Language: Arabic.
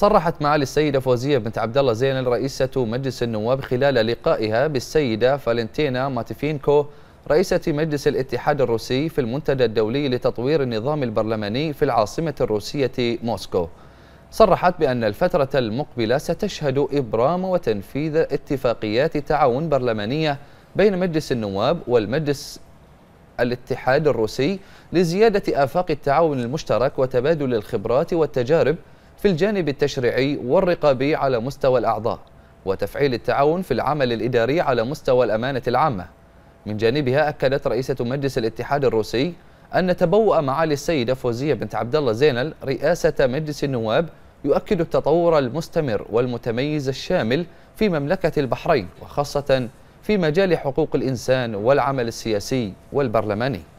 صرحت معالي السيدة فوزية بنت عبد الله زينل رئيسة مجلس النواب خلال لقائها بالسيدة فالنتينا ماتيفينكو رئيسة مجلس الاتحاد الروسي في المنتدى الدولي لتطوير النظام البرلماني في العاصمة الروسية موسكو صرحت بأن الفترة المقبلة ستشهد إبرام وتنفيذ اتفاقيات تعاون برلمانية بين مجلس النواب والمجلس الاتحاد الروسي لزيادة آفاق التعاون المشترك وتبادل الخبرات والتجارب في الجانب التشريعي والرقابي على مستوى الأعضاء وتفعيل التعاون في العمل الإداري على مستوى الأمانة العامة من جانبها أكدت رئيسة مجلس الاتحاد الروسي أن تبوأ معالي السيدة فوزية بنت عبد الله زينل رئاسة مجلس النواب يؤكد التطور المستمر والمتميز الشامل في مملكة البحرين وخاصة في مجال حقوق الإنسان والعمل السياسي والبرلماني